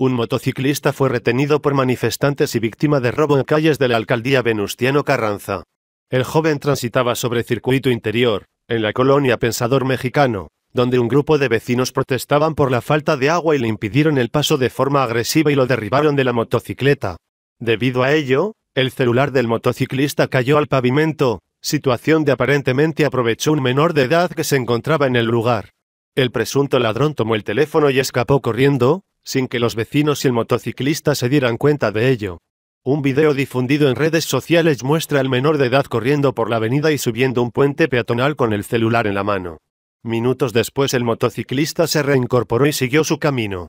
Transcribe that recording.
Un motociclista fue retenido por manifestantes y víctima de robo en calles de la alcaldía Venustiano Carranza. El joven transitaba sobre circuito interior, en la colonia Pensador Mexicano, donde un grupo de vecinos protestaban por la falta de agua y le impidieron el paso de forma agresiva y lo derribaron de la motocicleta. Debido a ello, el celular del motociclista cayó al pavimento, situación de aparentemente aprovechó un menor de edad que se encontraba en el lugar. El presunto ladrón tomó el teléfono y escapó corriendo, sin que los vecinos y el motociclista se dieran cuenta de ello. Un video difundido en redes sociales muestra al menor de edad corriendo por la avenida y subiendo un puente peatonal con el celular en la mano. Minutos después el motociclista se reincorporó y siguió su camino.